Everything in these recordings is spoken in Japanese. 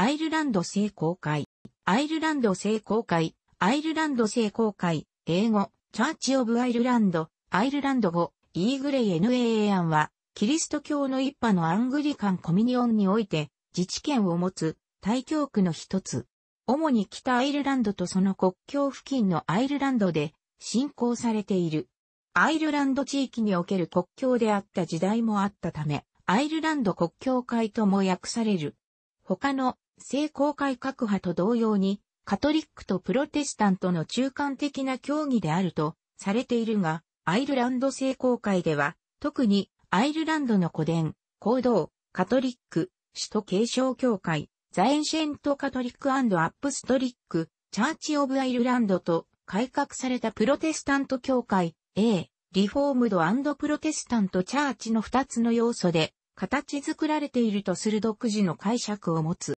アイルランド聖公会、アイルランド聖公会、アイルランド聖公会、英語、チャーチオブアイルランド、アイルランド語、イーグレイ NAA 案は、キリスト教の一派のアングリカンコミニオンにおいて、自治権を持つ、大教区の一つ。主に北アイルランドとその国境付近のアイルランドで、信仰されている。アイルランド地域における国境であった時代もあったため、アイルランド国境会とも訳される。他の性公開各派と同様に、カトリックとプロテスタントの中間的な協議であるとされているが、アイルランド聖公会では、特にアイルランドの古典、行動、カトリック、首都継承協会、ザエンシェントカトリックアップストリック、チャーチオブアイルランドと改革されたプロテスタント協会 A、リフォームドプロテスタントチャーチの2つの要素で形作られているとする独自の解釈を持つ。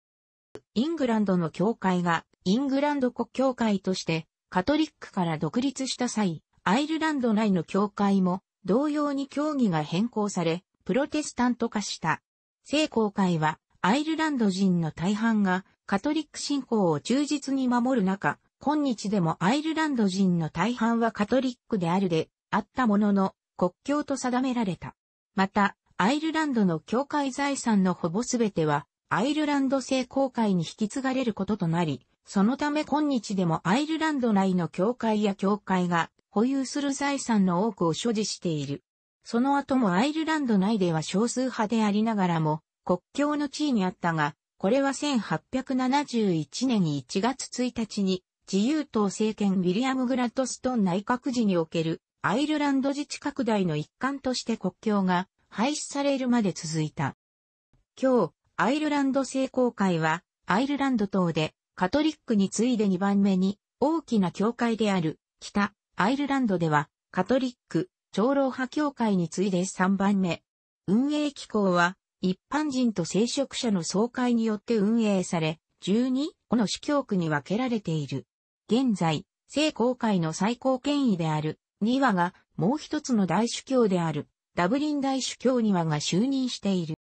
イングランドの教会がイングランド国教会としてカトリックから独立した際、アイルランド内の教会も同様に教義が変更され、プロテスタント化した。聖公会はアイルランド人の大半がカトリック信仰を忠実に守る中、今日でもアイルランド人の大半はカトリックであるであったものの国境と定められた。また、アイルランドの教会財産のほぼすべてはアイルランド聖公会に引き継がれることとなり、そのため今日でもアイルランド内の教会や教会が保有する財産の多くを所持している。その後もアイルランド内では少数派でありながらも国境の地位にあったが、これは1871年に1月1日に自由党政権ウィリアム・グラッドストン内閣時におけるアイルランド自治拡大の一環として国境が廃止されるまで続いた。今日、アイルランド聖公会は、アイルランド島で、カトリックに次いで2番目に、大きな教会である、北、アイルランドでは、カトリック、長老派教会に次いで3番目。運営機構は、一般人と聖職者の総会によって運営され、12個の司教区に分けられている。現在、聖公会の最高権威である、2話が、もう一つの大主教である、ダブリン大主教2話が就任している。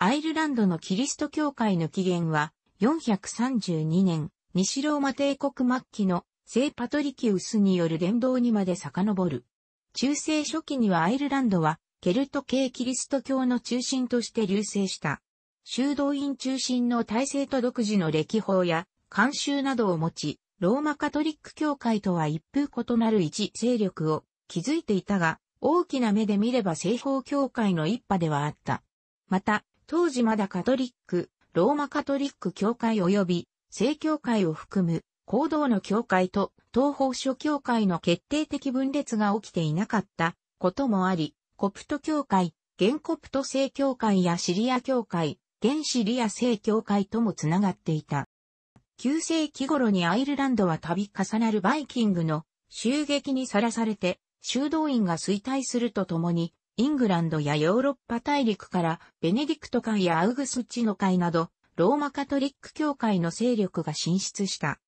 アイルランドのキリスト教会の起源は、432年、西ローマ帝国末期の聖パトリキウスによる伝道にまで遡る。中世初期にはアイルランドは、ケルト系キリスト教の中心として流星した。修道院中心の体制と独自の歴法や慣習などを持ち、ローマカトリック教会とは一風異なる一勢力を築いていたが、大きな目で見れば西方教会の一派ではあった。また、当時まだカトリック、ローマカトリック教会及び、正教会を含む、行動の教会と東方諸教会の決定的分裂が起きていなかったこともあり、コプト教会、現コプト正教会やシリア教会、現シリア正教会ともつながっていた。旧世紀頃にアイルランドは度重なるバイキングの襲撃にさらされて、修道院が衰退するとともに、イングランドやヨーロッパ大陸からベネディクト会やアウグスチノ会など、ローマカトリック教会の勢力が進出した。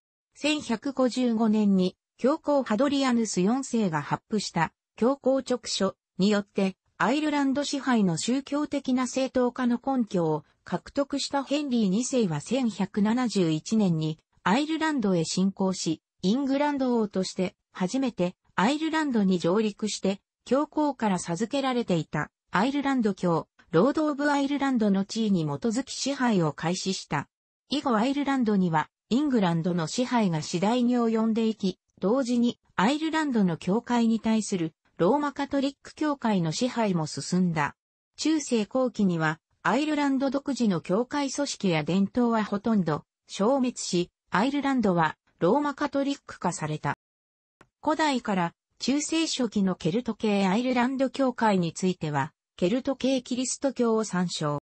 1155年に教皇ハドリアヌス4世が発布した教皇直書によってアイルランド支配の宗教的な正当化の根拠を獲得したヘンリー2世は1171年にアイルランドへ侵攻し、イングランド王として初めてアイルランドに上陸して教皇から授けられていたアイルランド教、ロード・オブ・アイルランドの地位に基づき支配を開始した。以後アイルランドにはイングランドの支配が次第に及んでいき、同時にアイルランドの教会に対するローマカトリック教会の支配も進んだ。中世後期にはアイルランド独自の教会組織や伝統はほとんど消滅し、アイルランドはローマカトリック化された。古代から中世初期のケルト系アイルランド教会については、ケルト系キリスト教を参照。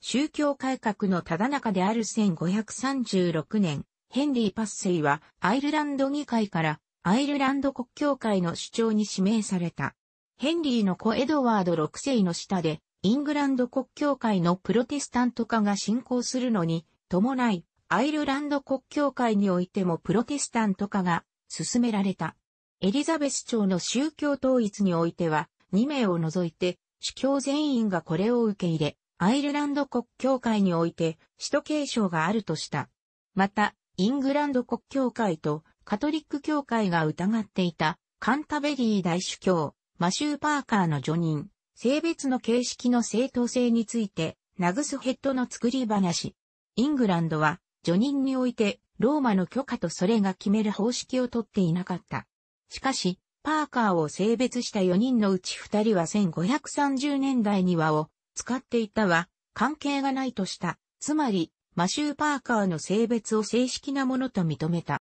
宗教改革のただ中である1536年、ヘンリー・パッセイはアイルランド議会からアイルランド国教会の主張に指名された。ヘンリーの子エドワード6世の下で、イングランド国教会のプロテスタント化が進行するのに伴い、アイルランド国教会においてもプロテスタント化が進められた。エリザベス朝の宗教統一においては、2名を除いて、主教全員がこれを受け入れ、アイルランド国教会において、首都継承があるとした。また、イングランド国教会とカトリック教会が疑っていた、カンタベリー大主教、マシュー・パーカーの助任、性別の形式の正当性について、ナグスヘッドの作り話。イングランドは、助任において、ローマの許可とそれが決める方式をとっていなかった。しかし、パーカーを性別した4人のうち2人は1530年代にはを使っていたは関係がないとした。つまり、マシュー・パーカーの性別を正式なものと認めた。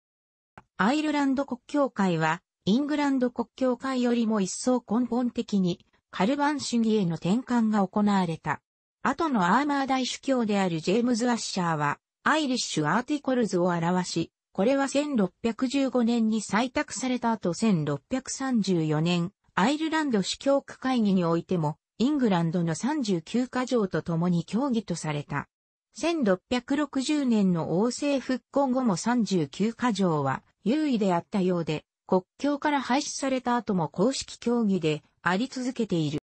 アイルランド国教会は、イングランド国教会よりも一層根本的に、カルバン主義への転換が行われた。後のアーマー大主教であるジェームズ・アッシャーは、アイリッシュ・アーティコルズを表し、これは1615年に採択された後1634年、アイルランド主教区会議においても、イングランドの39カ条と共に協議とされた。1660年の王政復興後も39カ条は優位であったようで、国境から廃止された後も公式協議であり続けている。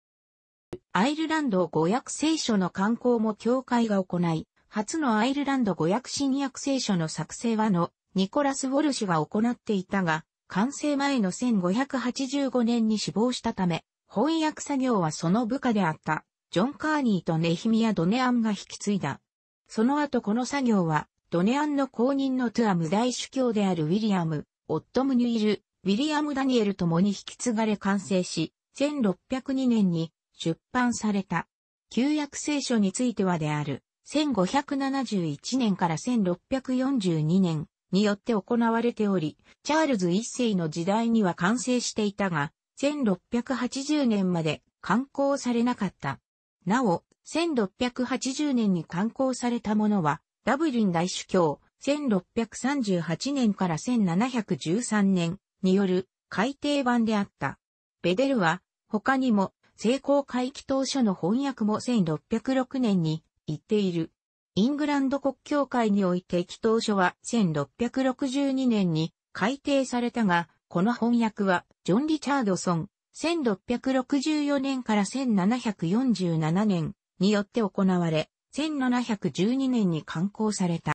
アイルランド語訳聖書の刊行も教会が行い、初のアイルランド語訳新約聖書の作成はのニコラス・ウォルシュは行っていたが、完成前の1585年に死亡したため、翻訳作業はその部下であった、ジョン・カーニーとネヒミア・ドネアンが引き継いだ。その後この作業は、ドネアンの後任のトゥアム大主教であるウィリアム、オットム・ニュイル、ウィリアム・ダニエルともに引き継がれ完成し、1602年に出版された。旧約聖書についてはである、1571年から1642年、によって行われており、チャールズ一世の時代には完成していたが、1680年まで刊行されなかった。なお、1680年に刊行されたものは、ダブリン大主教、1638年から1713年による改訂版であった。ベデルは、他にも、成功回帰当初の翻訳も1606年に言っている。イングランド国教会において祈祷書は1662年に改定されたが、この翻訳はジョン・リチャードソン、1664年から1747年によって行われ、1712年に刊行された。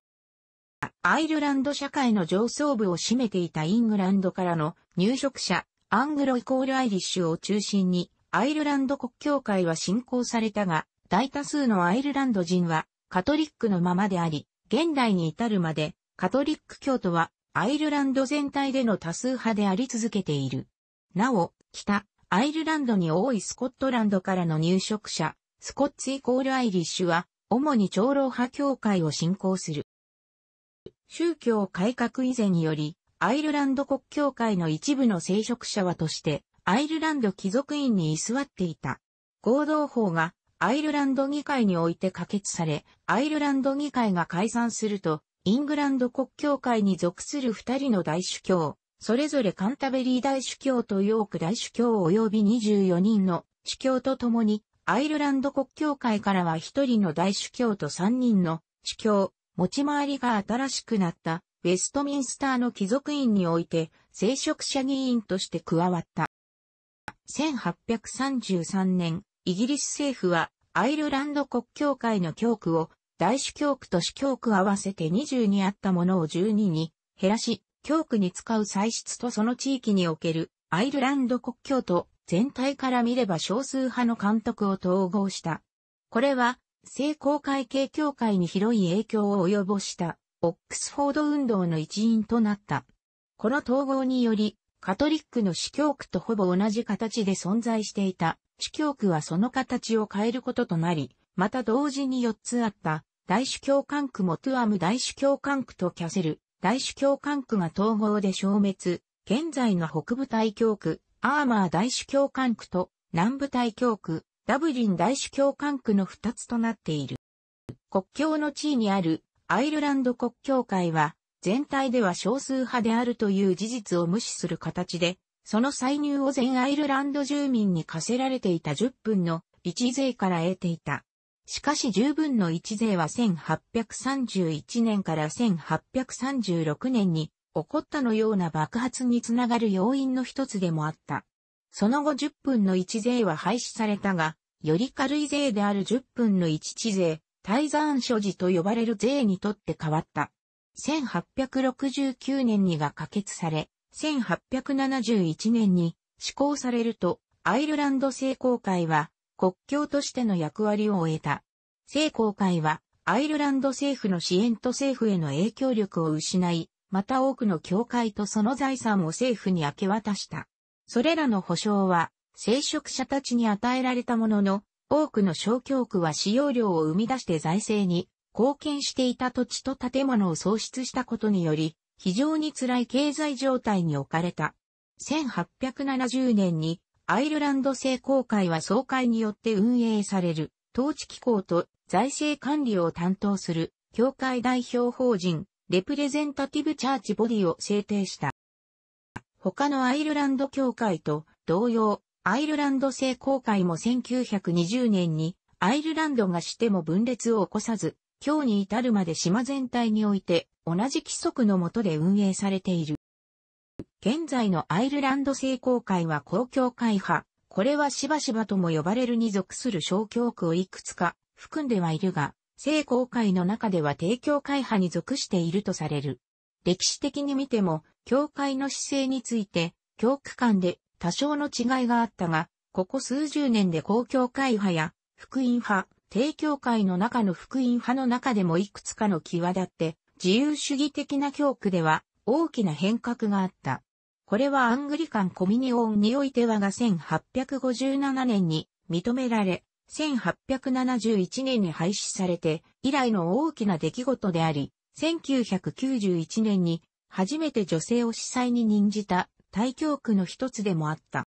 アイルランド社会の上層部を占めていたイングランドからの入植者、アングロイコールアイリッシュを中心に、アイルランド国教会は信仰されたが、大多数のアイルランド人はカトリックのままであり、現代に至るまで、カトリック教徒はアイルランド全体での多数派であり続けている。なお、北、アイルランドに多いスコットランドからの入植者、スコッツイコールアイリッシュは、主に長老派教会を信仰する。宗教改革以前により、アイルランド国教会の一部の聖職者はとして、アイルランド貴族院に居座っていた。合同法がアイルランド議会において可決され、アイルランド議会が解散すると、イングランド国教会に属する二人の大主教、それぞれカンタベリー大主教とヨーク大主教及び24人の主教と共に、アイルランド国教会からは一人の大主教と三人の主教、持ち回りが新しくなったウェストミンスターの貴族院において聖職者議員として加わった。1833年イギリス政府はアイルランド国教会の教区を大主教区と主教区合わせて22あったものを12に減らし、教区に使う歳出とその地域におけるアイルランド国教と全体から見れば少数派の監督を統合した。これは、聖公会系教会に広い影響を及ぼした、オックスフォード運動の一員となった。この統合により、カトリックの司教区とほぼ同じ形で存在していた、主教区はその形を変えることとなり、また同時に4つあった大主教管区もトゥアム大主教管区とキャセル大主教管区が統合で消滅、現在の北部大教区アーマー大主教管区と南部大教区ダブリン大主教管区の2つとなっている。国境の地位にあるアイルランド国教会は全体では少数派であるという事実を無視する形でその歳入を全アイルランド住民に課せられていた10分の1税から得ていた。しかし10分の1税は1831年から1836年に起こったのような爆発につながる要因の一つでもあった。その後10分の1税は廃止されたが、より軽い税である10分の1地税、滞在所持と呼ばれる税にとって変わった。1869年にが可決され、1871年に施行されると、アイルランド聖公会は国境としての役割を終えた。聖公会はアイルランド政府の支援と政府への影響力を失い、また多くの教会とその財産を政府に明け渡した。それらの保障は、聖職者たちに与えられたものの、多くの小教区は使用料を生み出して財政に貢献していた土地と建物を創出したことにより、非常に辛い経済状態に置かれた。1870年にアイルランド政公会は総会によって運営される統治機構と財政管理を担当する協会代表法人レプレゼンタティブチャーチボディを制定した。他のアイルランド協会と同様、アイルランド政公会も1920年にアイルランドがしても分裂を起こさず今日に至るまで島全体において同じ規則の下で運営されている。現在のアイルランド聖公会は公共会派、これはしばしばとも呼ばれるに属する小教区をいくつか含んではいるが、聖公会の中では帝教会派に属しているとされる。歴史的に見ても、教会の姿勢について、教区間で多少の違いがあったが、ここ数十年で公共会派や福音派、帝教会の中の福音派の中でもいくつかの際立って自由主義的な教区では大きな変革があった。これはアングリカンコミニオンにおいてはが1857年に認められ、1871年に廃止されて以来の大きな出来事であり、1991年に初めて女性を司祭に任じた大教区の一つでもあった。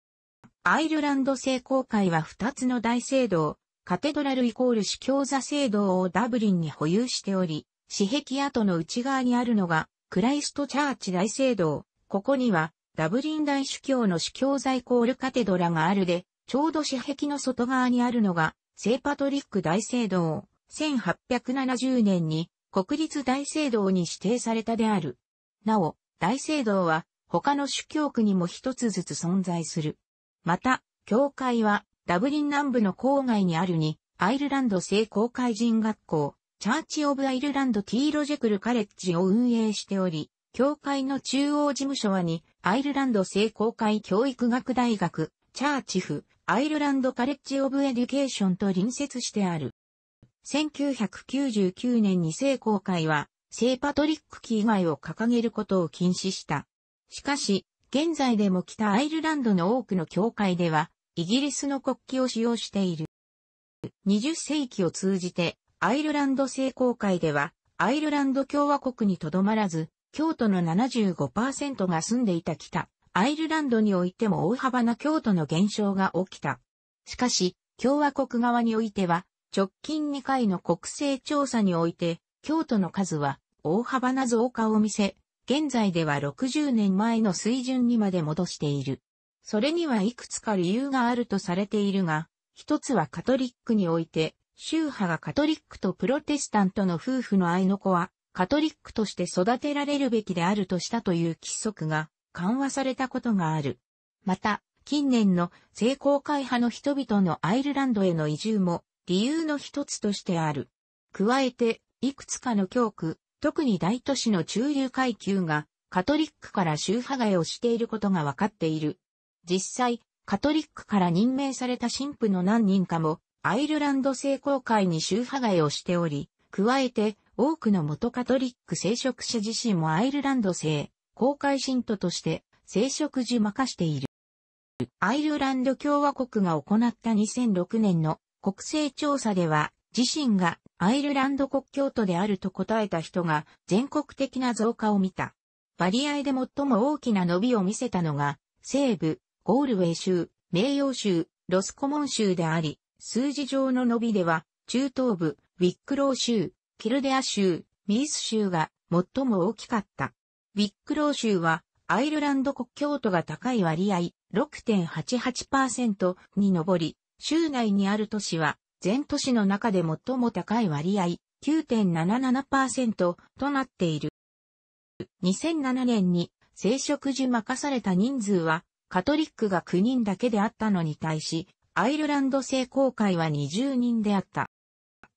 アイルランド聖公会は二つの大聖堂、カテドラルイコール司教座聖堂をダブリンに保有しており、私壁跡の内側にあるのが、クライストチャーチ大聖堂。ここには、ダブリン大主教の司教座イコールカテドラがあるで、ちょうど私壁の外側にあるのが、聖パトリック大聖堂。1870年に国立大聖堂に指定されたである。なお、大聖堂は他の主教区にも一つずつ存在する。また、教会はダブリン南部の郊外にあるに、アイルランド聖公会人学校、チャーチ・オブ・アイルランド・ティー・ロジェクル・カレッジを運営しており、教会の中央事務所はに、アイルランド聖公会教育学大学、チャーチフ、アイルランド・カレッジ・オブ・エデュケーションと隣接してある。1999年に聖公会は、聖パトリック旗以外を掲げることを禁止した。しかし、現在でも北アイルランドの多くの教会では、イギリスの国旗を使用している。20世紀を通じて、アイルランド聖公会では、アイルランド共和国にとどまらず、京都の75%が住んでいた北、アイルランドにおいても大幅な京都の減少が起きた。しかし、共和国側においては、直近2回の国勢調査において、京都の数は大幅な増加を見せ、現在では60年前の水準にまで戻している。それにはいくつか理由があるとされているが、一つはカトリックにおいて、宗派がカトリックとプロテスタントの夫婦の愛の子は、カトリックとして育てられるべきであるとしたという規則が緩和されたことがある。また、近年の成功会派の人々のアイルランドへの移住も理由の一つとしてある。加えて、いくつかの教区、特に大都市の中流階級がカトリックから宗派外をしていることが分かっている。実際、カトリックから任命された神父の何人かも、アイルランド聖公会に宗派外をしており、加えて、多くの元カトリック聖職者自身もアイルランド聖公会信徒として聖職時任している。アイルランド共和国が行った2006年の国勢調査では、自身がアイルランド国教徒であると答えた人が全国的な増加を見た。割合で最も大きな伸びを見せたのが、西部、ゴールウェイ州、名誉州、ロスコモン州であり、数字上の伸びでは、中東部、ウィックロー州、キルデア州、ミース州が最も大きかった。ウィックロー州は、アイルランド国境都が高い割合6.88%に上り、州内にある都市は、全都市の中で最も高い割合9.77%となっている。2007年に生殖時任された人数はカトリックが9人だけであったのに対し、アイルランド聖公会は20人であった。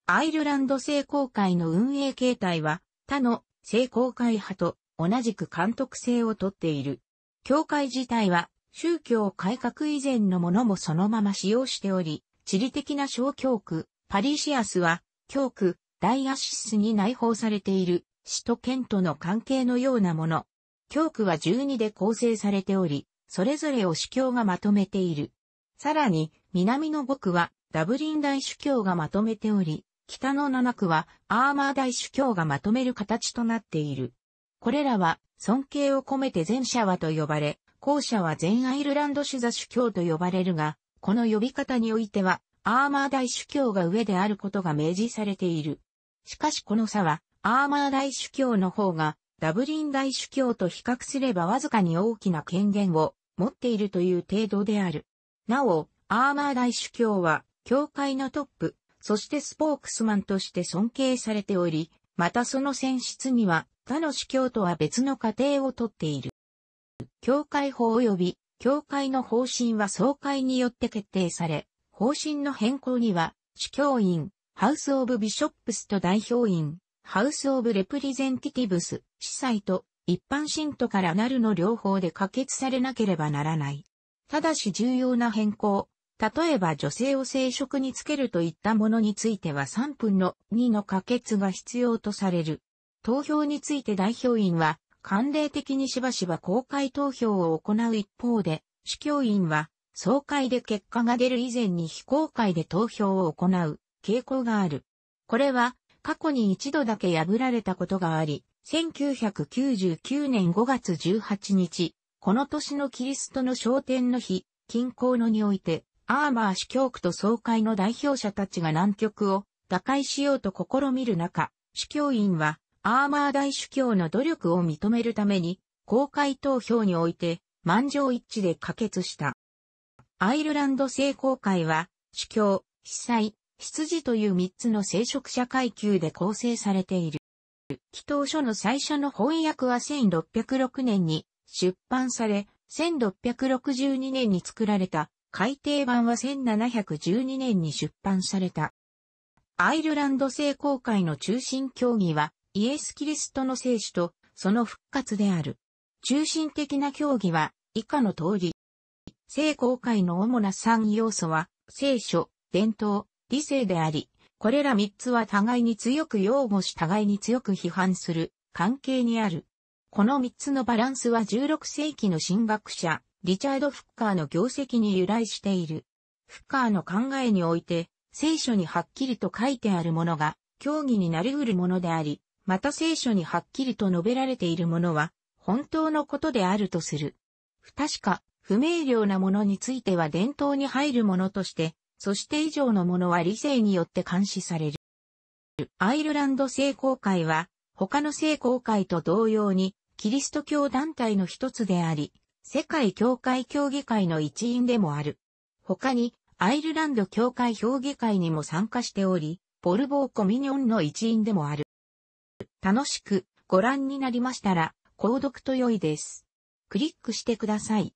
アイルランド聖公会の運営形態は、他の聖公会派と同じく監督制をとっている。教会自体は宗教改革以前のものもそのまま使用しており、地理的な小教区、パリシアスは、教区、ダイアシスに内包されている、首都圏との関係のようなもの。教区は12で構成されており、それぞれを主教がまとめている。さらに、南の5区はダブリン大主教がまとめており、北の7区はアーマー大主教がまとめる形となっている。これらは尊敬を込めて前者はと呼ばれ、後者は全アイルランド主座主教と呼ばれるが、この呼び方においては、アーマー大主教が上であることが明示されている。しかしこの差は、アーマー大主教の方が、ダブリン大主教と比較すればわずかに大きな権限を持っているという程度である。なお、アーマー大主教は、教会のトップ、そしてスポークスマンとして尊敬されており、またその選出には、他の主教とは別の過程をとっている。教会法及び、教会の方針は総会によって決定され、方針の変更には、主教員、ハウス・オブ・ビショップスと代表員、ハウス・オブ・レプリゼンティティブス、司祭と一般信徒からなるの両方で可決されなければならない。ただし重要な変更、例えば女性を生殖につけるといったものについては3分の2の可決が必要とされる。投票について代表員は、慣例的にしばしば公開投票を行う一方で、司教員は、総会で結果が出る以前に非公開で投票を行う傾向がある。これは過去に一度だけ破られたことがあり、1999年5月18日、この年のキリストの昇天の日、近郊のにおいて、アーマー主教区と総会の代表者たちが南極を打開しようと試みる中、主教員は、アーマー大主教の努力を認めるために、公開投票において、満場一致で可決した。アイルランド聖公会は、主教、司祭、執事という3つの聖職者階級で構成されている。祈祷書の最初の翻訳は1606年に出版され、1662年に作られた改訂版は1712年に出版された。アイルランド聖公会の中心教義はイエス・キリストの聖書とその復活である。中心的な教義は以下の通り。聖公会の主な3要素は聖書、伝統、理性であり、これら3つは互いに強く擁護し互いに強く批判する関係にある。この3つのバランスは16世紀の神学者、リチャード・フッカーの業績に由来している。フッカーの考えにおいて、聖書にはっきりと書いてあるものが、教義になり得るものであり、また聖書にはっきりと述べられているものは、本当のことであるとする。不確か、不明瞭なものについては伝統に入るものとして、そして以上のものは理性によって監視される。アイルランド聖公会は、他の聖公会と同様に、キリスト教団体の一つであり、世界教会協議会の一員でもある。他に、アイルランド教会評議会にも参加しており、ポルボーコミニョンの一員でもある。楽しくご覧になりましたら、購読と良いです。クリックしてください。